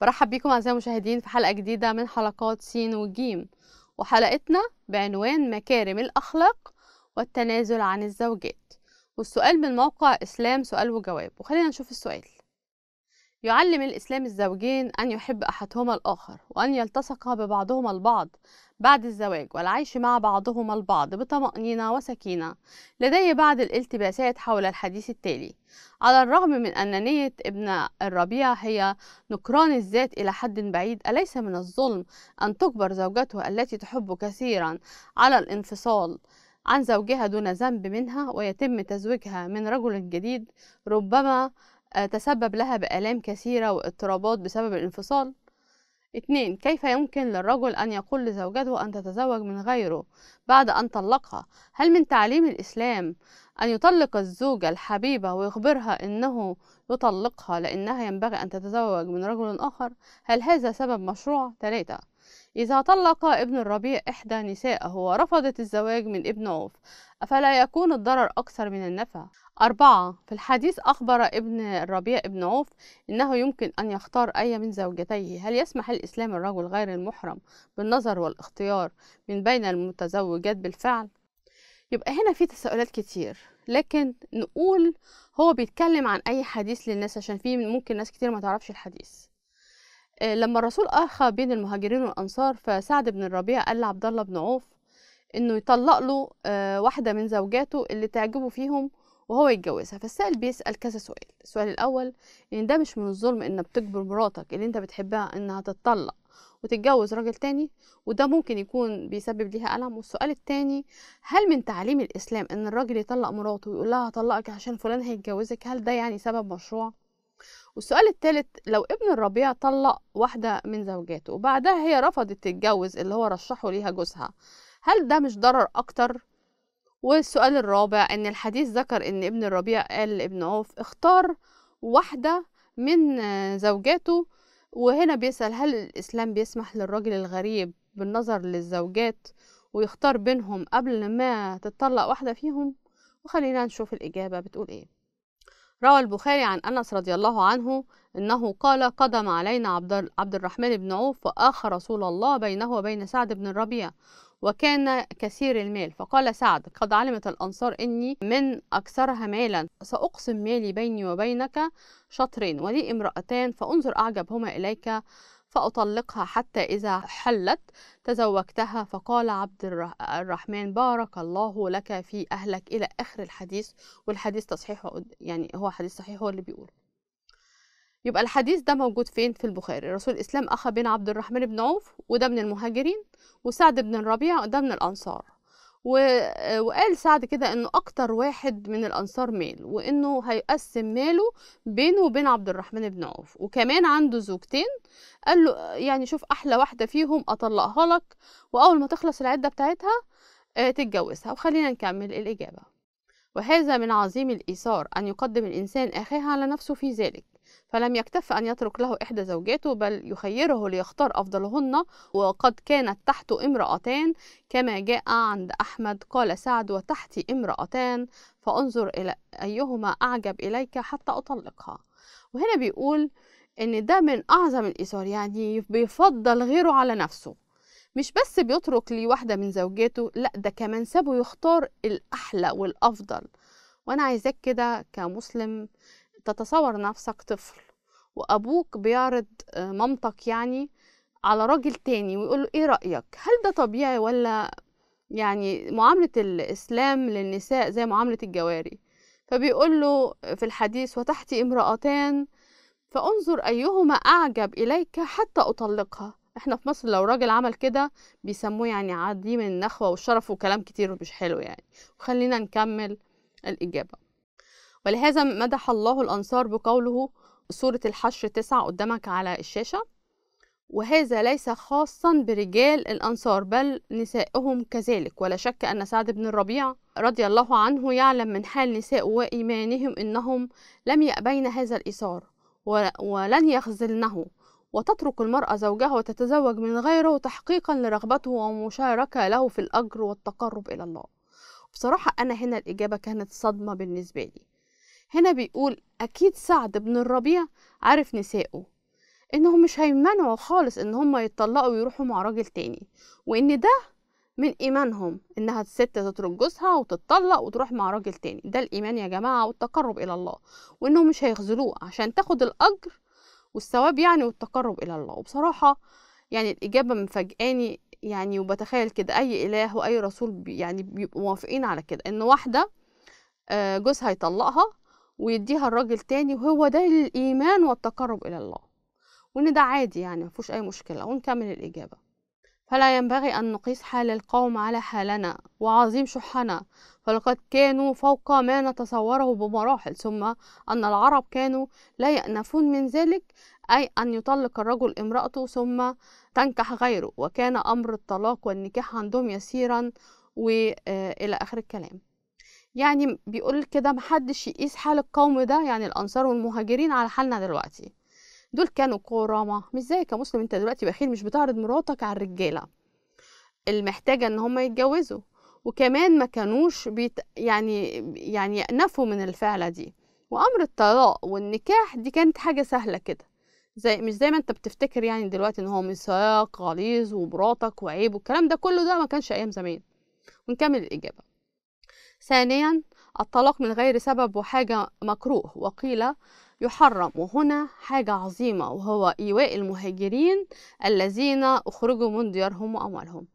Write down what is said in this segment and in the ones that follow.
برحب بيكم أعزائي المشاهدين في حلقة جديدة من حلقات سين وجيم وحلقتنا بعنوان مكارم الأخلاق والتنازل عن الزوجات والسؤال من موقع إسلام سؤال وجواب وخلينا نشوف السؤال يعلم الإسلام الزوجين أن يحب أحدهما الآخر وأن يلتصق ببعضهما البعض بعد الزواج والعيش مع بعضهما البعض بطمأنينة وسكينة لدي بعض الالتباسات حول الحديث التالي على الرغم من أن نية ابن الربيع هي نكران الذات إلى حد بعيد أليس من الظلم أن تجبر زوجته التي تحب كثيرا على الانفصال عن زوجها دون ذنب منها ويتم تزويجها من رجل جديد ربما تسبب لها بآلام كثيرة واضطرابات بسبب الانفصال اتنين كيف يمكن للرجل أن يقول لزوجته أن تتزوج من غيره بعد أن طلقها هل من تعليم الإسلام أن يطلق الزوجة الحبيبة ويخبرها أنه يطلقها لأنها ينبغي أن تتزوج من رجل آخر هل هذا سبب مشروع؟ تلاتة إذا طلق ابن الربيع إحدى نسائه ورفضت الزواج من ابن عوف أفلا يكون الضرر أكثر من النفع أربعة في الحديث أخبر ابن الربيع ابن عوف أنه يمكن أن يختار أي من زوجتيه هل يسمح الإسلام الرجل غير المحرم بالنظر والاختيار من بين المتزوجات بالفعل؟ يبقى هنا في تساؤلات كتير لكن نقول هو بيتكلم عن أي حديث للناس عشان في ممكن ناس كتير ما تعرفش الحديث آه، لما الرسول أخى بين المهاجرين والأنصار فسعد بن الربيع قال لعبد الله بن عوف إنه يطلق له آه، واحدة من زوجاته اللي تعجبه فيهم وهو يتجوزها فالسائل بيسأل كذا سؤال السؤال الأول إن ده مش من الظلم إن بتجبر مراتك اللي أنت بتحبها إنها تتطلق وتتجوز راجل تاني وده ممكن يكون بيسبب ليها ألم والسؤال التاني هل من تعليم الإسلام إن الراجل يطلق مراته ويقول لها هطلقك عشان فلان هيتجوزك هل ده يعني سبب مشروع؟ والسؤال الثالث لو ابن الربيع طلق واحدة من زوجاته وبعدها هي رفضت تتجوز اللي هو رشحه ليها جوزها هل ده مش ضرر أكتر والسؤال الرابع أن الحديث ذكر أن ابن الربيع قال لابن عوف اختار واحدة من زوجاته وهنا بيسأل هل الإسلام بيسمح للرجل الغريب بالنظر للزوجات ويختار بينهم قبل ما تتطلق واحدة فيهم وخلينا نشوف الإجابة بتقول إيه روى البخاري عن أنس رضي الله عنه أنه قال قدم علينا عبد الرحمن بن عوف واخر رسول الله بينه وبين سعد بن الربيع وكان كثير المال فقال سعد قد علمت الأنصار إني من أكثرها مالا سأقسم مالي بيني وبينك شطرين ولي امرأتان فانظر أعجبهما إليك فأطلقها حتى إذا حلت تزوجتها فقال عبد الرحمن بارك الله لك في أهلك إلى آخر الحديث والحديث تصحيح يعني هو حديث صحيح هو اللي بيقوله يبقى الحديث ده موجود فين في البخاري رسول الاسلام اخى بين عبد الرحمن بن عوف وده من المهاجرين وسعد بن الربيع ده من الانصار آه، وقال سعد كده انه اكتر واحد من الانصار مال وانه هيقسم ماله بينه وبين عبد الرحمن بن عوف وكمان عنده زوجتين قال له يعني شوف احلى واحده فيهم اطلقها لك واول ما تخلص العده بتاعتها آه، تتجوزها وخلينا نكمل الاجابه وهذا من عظيم الايثار ان يقدم الانسان اخاه على نفسه في ذلك فلم يكتف أن يترك له إحدى زوجاته بل يخيره ليختار أفضلهن وقد كانت تحت امرأتان كما جاء عند أحمد قال سعد وتحتي امرأتان فانظر إلى أيهما أعجب إليك حتى أطلقها وهنا بيقول إن ده من أعظم الإيثار يعني بيفضل غيره على نفسه مش بس بيترك لي واحدة من زوجاته لا ده كمان سابه يختار الأحلى والأفضل وأنا عايزاك كده كمسلم تتصور نفسك طفل وأبوك بيعرض آه، مامتك يعني على راجل تاني ويقول له إيه رأيك هل ده طبيعي ولا يعني معاملة الإسلام للنساء زي معاملة الجواري فبيقول له في الحديث وتحت امرأتان فانظر أيهما أعجب إليك حتى أطلقها احنا في مصر لو راجل عمل كده بيسموه يعني عديم النخوة والشرف وكلام كتير مش حلو يعني وخلينا نكمل الإجابة ولهذا مدح الله الأنصار بقوله سورة الحشر تسعة قدامك على الشاشة وهذا ليس خاصا برجال الأنصار بل نسائهم كذلك ولا شك أن سعد بن الربيع رضي الله عنه يعلم من حال نساء وإيمانهم أنهم لم يأبين هذا الإيثار ولن يخذلنه وتترك المرأة زوجها وتتزوج من غيره تحقيقا لرغبته ومشاركة له في الأجر والتقرب إلى الله بصراحة أنا هنا الإجابة كانت صدمة بالنسبة لي هنا بيقول أكيد سعد بن الربيع عارف نسائه إنهم مش هيمنعوا خالص إن هم يتطلقوا ويروحوا مع راجل تاني وإن ده من إيمانهم إنها الست تترك جوزها وتتطلق وتروح مع راجل تاني ده الإيمان يا جماعة والتقرب إلى الله وإنهم مش هيخذلوه عشان تاخد الأجر والثواب يعني والتقرب إلى الله وبصراحة يعني الإجابة مفاجئاني يعني وبتخيل كده أي إله وأي رسول بي يعني بيبقوا موافقين على كده إن واحدة آه، جوزها يطلقها ويديها الراجل تاني وهو ده الإيمان والتقرب إلى الله وإن ده عادي يعني مفيهوش أي مشكلة ونكمل الإجابة فلا ينبغي أن نقيس حال القوم على حالنا وعظيم شحنا فلقد كانوا فوق ما نتصوره بمراحل ثم أن العرب كانوا لا يأنفون من ذلك أي أن يطلق الرجل امرأته ثم تنكح غيره وكان أمر الطلاق والنكاح عندهم يسيرا وإلى آه، آخر الكلام يعني بيقول كده محدش يقيس حال القوم ده يعني الأنصار والمهاجرين على حالنا دلوقتي دول كانوا كرامة مش زي كمسلم انت دلوقتي بخيل مش بتعرض مراتك على الرجالة المحتاجة ان هم يتجوزوا وكمان ما كانوش بيت يعني يعني يأنفوا من الفعلة دي وأمر الطلاق والنكاح دي كانت حاجة سهلة كده زي مش زي ما انت بتفتكر يعني دلوقتي ان هو مساق غليظ ومراتك وعيب والكلام ده كله ده ما كانش ايام زمان ونكمل الاجابه ثانيا الطلاق من غير سبب وحاجة مكروه وقيل يحرم وهنا حاجة عظيمة وهو إيواء المهاجرين الذين أخرجوا من ديارهم وأموالهم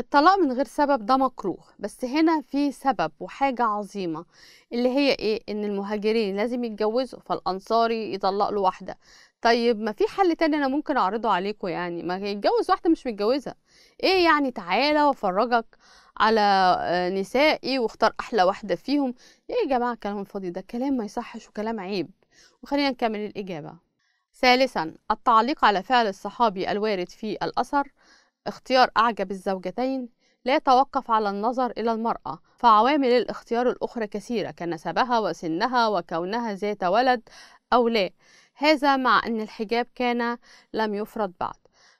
الطلاق من غير سبب ده مكروه بس هنا في سبب وحاجة عظيمة اللي هي ايه ان المهاجرين لازم يتجوزوا فالانصاري يطلق له واحدة طيب ما في حل تاني انا ممكن اعرضه عليكم يعني ما يتجوز واحدة مش متجوزة ايه يعني تعالى وافرجك على آه، نسائي واختار احلى واحدة فيهم ايه يا جماعة الكلام الفاضي ده كلام ما يصحش وكلام عيب وخلينا نكمل الاجابة ثالثا التعليق على فعل الصحابي الوارد في الاثر اختيار أعجب الزوجتين لا يتوقف على النظر إلى المرأة فعوامل الاختيار الأخرى كثيرة كنسبها وسنها وكونها ذات ولد أو لا هذا مع أن الحجاب كان لم يفرض بعد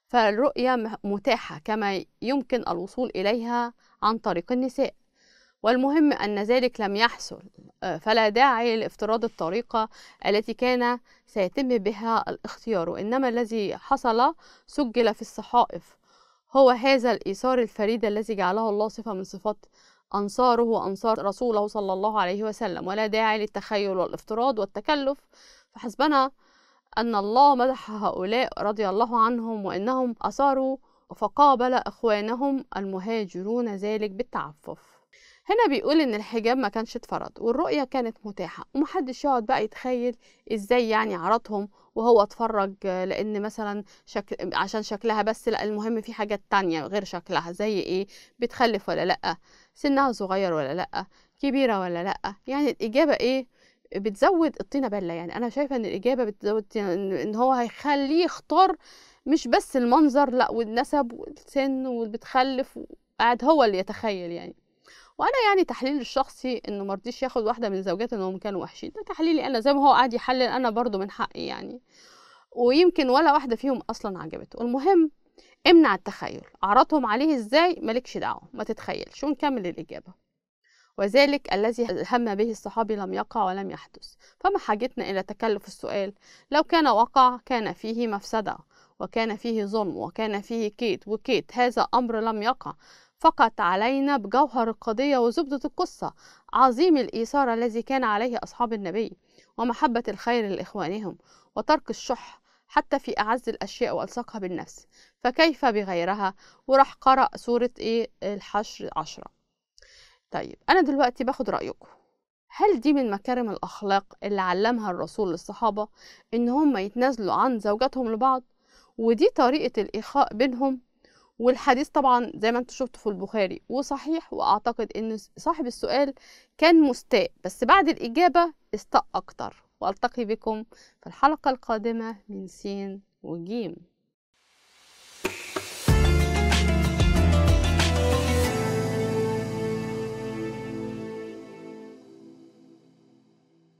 فالرؤية متاحة كما يمكن الوصول إليها عن طريق النساء والمهم أن ذلك لم يحصل آه، فلا داعي لافتراض الطريقة التي كان سيتم بها الاختيار وإنما الذي حصل سجل في الصحائف هو هذا الإيثار الفريد الذي جعله الله صفة من صفات أنصاره وأنصار رسوله صلى الله عليه وسلم ولا داعي للتخيل والافتراض والتكلف فحسبنا أن الله مدح هؤلاء رضي الله عنهم وأنهم أثاروا فقابل إخوانهم المهاجرون ذلك بالتعفف هنا بيقول ان الحجاب ما كانش اتفرض والرؤيه كانت متاحه ومحدش يقعد بقى يتخيل ازاي يعني عرضهم وهو اتفرج لان مثلا شكل عشان شكلها بس لا المهم في حاجات تانية غير شكلها زي ايه بتخلف ولا لا سنها صغير ولا لا كبيره ولا لا يعني الاجابه ايه بتزود الطينه بله يعني انا شايفه ان الاجابه بتزود ان هو هيخليه يختار مش بس المنظر لا والنسب والسن وبتخلف قاعد هو اللي يتخيل يعني وانا يعني تحليلي الشخصي انه ما رضيش ياخد واحده من زوجات انهم كانوا وحشين ده تحليلي انا زي ما هو قاعد يحلل انا برضو من حقي يعني ويمكن ولا واحده فيهم اصلا عجبته المهم امنع التخيل اعرضهم عليه ازاي مالكش دعوه ما تتخيلش ونكمل الاجابه وذلك الذي هم به الصحابي لم يقع ولم يحدث فما حاجتنا إلى تكلف السؤال لو كان وقع كان فيه مفسدة وكان فيه ظلم وكان فيه كيد وكيد هذا أمر لم يقع فقط علينا بجوهر القضية وزبدة القصة عظيم الإيثار الذي كان عليه أصحاب النبي ومحبة الخير لإخوانهم وترك الشح حتى في أعز الأشياء وألصقها بالنفس فكيف بغيرها وراح قرأ سورة إيه الحشر عشرة طيب أنا دلوقتي باخد رأيكم هل دي من مكارم الأخلاق اللي علمها الرسول للصحابة إن هم يتنازلوا عن زوجاتهم لبعض ودي طريقة الإخاء بينهم والحديث طبعا زي ما انتم شفتوا في البخاري وصحيح واعتقد ان صاحب السؤال كان مستاء بس بعد الاجابه استاء اكتر والتقي بكم في الحلقه القادمه من سين وجيم